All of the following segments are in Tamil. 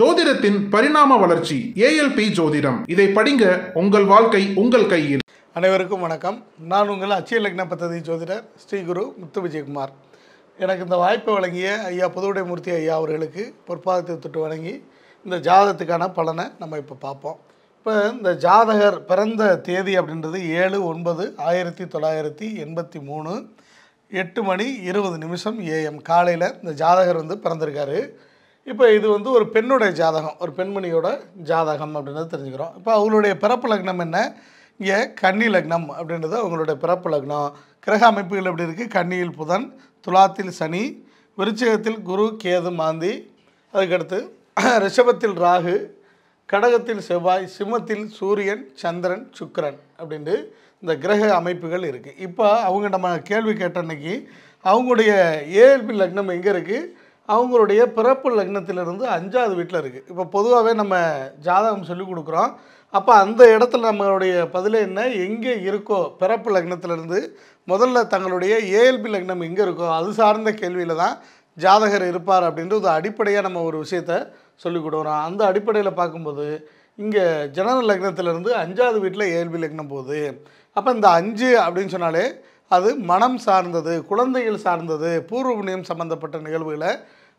ஜோதிடத்தின் பரிணாம வளர்ச்சி ஏஎல்பி ஜோதிடம் இதை படிங்க உங்கள் வாழ்க்கை உங்கள் கையில் அனைவருக்கும் வணக்கம் நான் உங்கள் அச்சிய லக்ன பத்ததி ஜோதிடர் ஸ்ரீகுரு முத்து விஜயகுமார் எனக்கு இந்த வாய்ப்பை வழங்கிய ஐயா மூர்த்தி ஐயா அவர்களுக்கு பொற்பாதத்தை தொட்டு வழங்கி இந்த ஜாதகத்துக்கான பலனை நம்ம இப்போ பார்ப்போம் இப்போ இந்த ஜாதகர் பிறந்த தேதி அப்படின்றது ஏழு ஒன்பது ஆயிரத்தி தொள்ளாயிரத்தி எண்பத்தி மூணு எட்டு மணி இருபது நிமிஷம் ஏஎம் காலையில் இந்த ஜாதகர் வந்து பிறந்திருக்காரு இப்போ இது வந்து ஒரு பெண்ணுடைய ஜாதகம் ஒரு பெண்மணியோட ஜாதகம் அப்படின்றத தெரிஞ்சுக்கிறோம் இப்போ அவங்களுடைய பிறப்பு லக்னம் என்ன இங்கே கன்னி லக்னம் அப்படின்றது அவங்களுடைய பிறப்பு லக்னம் கிரக அமைப்புகள் எப்படி இருக்குது கன்னியில் புதன் துலாத்தில் சனி விருச்சகத்தில் குரு கேது மாந்தி அதுக்கடுத்து ரிஷபத்தில் ராகு கடகத்தில் செவ்வாய் சிம்மத்தில் சூரியன் சந்திரன் சுக்கரன் அப்படின்ட்டு இந்த கிரக அமைப்புகள் இருக்குது இப்போ அவங்க நம்ம கேள்வி கேட்ட அன்னைக்கு அவங்களுடைய ஏஎல்பி லக்னம் எங்கே இருக்குது அவங்களுடைய பிறப்பு லக்னத்திலிருந்து அஞ்சாவது வீட்டில் இருக்குது இப்போ பொதுவாகவே நம்ம ஜாதகம் சொல்லிக் கொடுக்குறோம் அப்போ அந்த இடத்துல நம்மளுடைய பதில் என்ன எங்கே இருக்கோ பிறப்பு லக்னத்திலிருந்து முதல்ல தங்களுடைய ஏஎல்பி லக்னம் எங்கே இருக்கோ அது சார்ந்த கேள்வியில் தான் ஜாதகர் இருப்பார் அப்படின்றது அடிப்படையாக நம்ம ஒரு விஷயத்த சொல்லிக் கொடுக்குறோம் அந்த அடிப்படையில் பார்க்கும்போது இங்கே ஜனன லக்னத்திலேருந்து அஞ்சாவது வீட்டில் ஏஎல்பி லக்னம் போகுது அப்போ இந்த அஞ்சு அப்படின்னு சொன்னாலே அது மனம் சார்ந்தது குழந்தைகள் சார்ந்தது பூர்வ புண்ணியம் சம்மந்தப்பட்ட நிகழ்வுகளை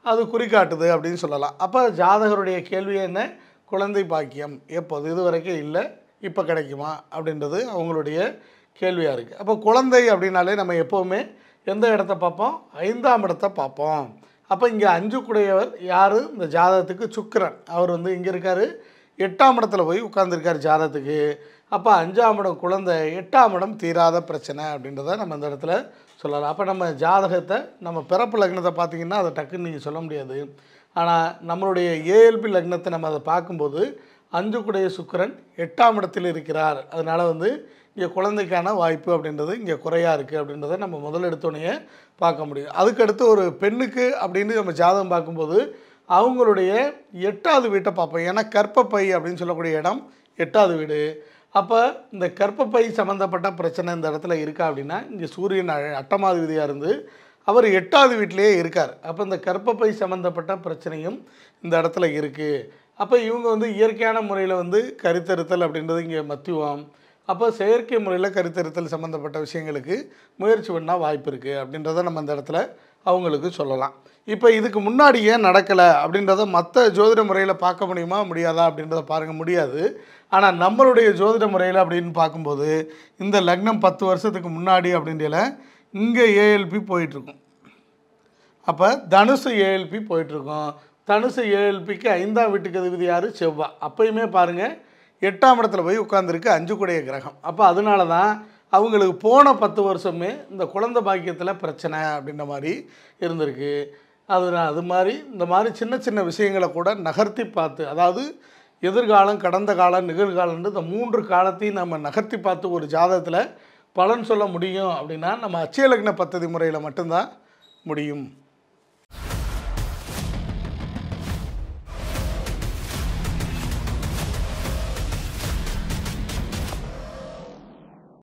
அது குறிக்காட்டுது அப்படின்னு சொல்லலாம் அப்போ ஜாதகருடைய கேள்வி என்ன குழந்தை பாக்கியம் எப்போது இது வரைக்கும் இல்லை இப்போ கிடைக்குமா அப்படின்றது அவங்களுடைய கேள்வியாக இருக்குது அப்போ குழந்தை அப்படின்னாலே நம்ம எப்போவுமே எந்த இடத்த பார்ப்போம் ஐந்தாம் இடத்த பார்ப்போம் அப்போ இங்கே அஞ்சுக்குடையவர் யார் இந்த ஜாதகத்துக்கு சுக்கரன் அவர் வந்து இங்கே இருக்கார் எட்டாம் இடத்துல போய் உட்காந்துருக்கார் ஜாதகத்துக்கு அப்போ அஞ்சாம் இடம் குழந்தை எட்டாம் இடம் தீராத பிரச்சனை அப்படின்றத நம்ம இந்த இடத்துல சொல்லலாம் அப்போ நம்ம ஜாதகத்தை நம்ம பிறப்பு லக்னத்தை பார்த்திங்கன்னா அதை டக்குன்னு நீங்கள் சொல்ல முடியாது ஆனால் நம்மளுடைய ஏஎல்பி லக்னத்தை நம்ம அதை பார்க்கும்போது அஞ்சு குடைய சுக்கரன் எட்டாம் இடத்தில் இருக்கிறார் அதனால் வந்து இங்கே குழந்தைக்கான வாய்ப்பு அப்படின்றது இங்கே குறையாக இருக்குது அப்படின்றத நம்ம முதல் எடுத்தோடனே பார்க்க முடியும் அதுக்கடுத்து ஒரு பெண்ணுக்கு அப்படின்னு நம்ம ஜாதகம் பார்க்கும்போது அவங்களுடைய எட்டாவது வீட்டை பார்ப்போம் ஏன்னா கற்பப்பை அப்படின்னு சொல்லக்கூடிய இடம் எட்டாவது வீடு அப்போ இந்த கற்பப்பை சம்மந்தப்பட்ட பிரச்சனை இந்த இடத்துல இருக்கா அப்படின்னா இங்கே சூரியன் அட்டமாவது விதியாக இருந்து அவர் எட்டாவது வீட்டிலேயே இருக்கார் அப்போ இந்த கற்பப்பை சம்மந்தப்பட்ட பிரச்சனையும் இந்த இடத்துல இருக்குது அப்போ இவங்க வந்து இயற்கையான முறையில் வந்து கருத்தறுத்தல் அப்படின்றது இங்கே மத்தியுவம் அப்போ செயற்கை முறையில் கருத்தறுத்தல் சம்மந்தப்பட்ட விஷயங்களுக்கு முயற்சி பண்ணால் வாய்ப்பு இருக்குது அப்படின்றத நம்ம இந்த இடத்துல அவங்களுக்கு சொல்லலாம் இப்போ இதுக்கு முன்னாடி ஏன் நடக்கலை அப்படின்றத மற்ற ஜோதிட முறையில் பார்க்க முடியுமா முடியாதா அப்படின்றத பாருங்கள் முடியாது ஆனால் நம்மளுடைய ஜோதிட முறையில் அப்படின்னு பார்க்கும்போது இந்த லக்னம் பத்து வருஷத்துக்கு முன்னாடி அப்படின்றல இங்கே ஏஎல்பி போயிட்டுருக்கும் அப்போ தனுசு ஏஎல்பி போயிட்டுருக்கோம் தனுசு ஏஎல்பிக்கு ஐந்தாம் வீட்டுக்கு அதிபதி யார் செவ்வாய் அப்பயுமே பாருங்கள் எட்டாம் இடத்துல போய் உட்காந்துருக்கு அஞ்சு கூடைய கிரகம் அப்போ அதனால தான் அவங்களுக்கு போன பத்து வருஷமே இந்த குழந்த பாக்கியத்தில் பிரச்சனை அப்படின்ற மாதிரி இருந்திருக்கு அது அது மாதிரி இந்த மாதிரி சின்ன சின்ன விஷயங்களை கூட நகர்த்தி பார்த்து அதாவது எதிர்காலம் கடந்த காலம் நிகழ்காலம்னு இந்த மூன்று காலத்தையும் நம்ம நகர்த்தி பார்த்து ஒரு ஜாதகத்தில் பலன் சொல்ல முடியும் அப்படின்னா நம்ம அச்சயலக்ன பத்ததி முறையில் மட்டும்தான் முடியும்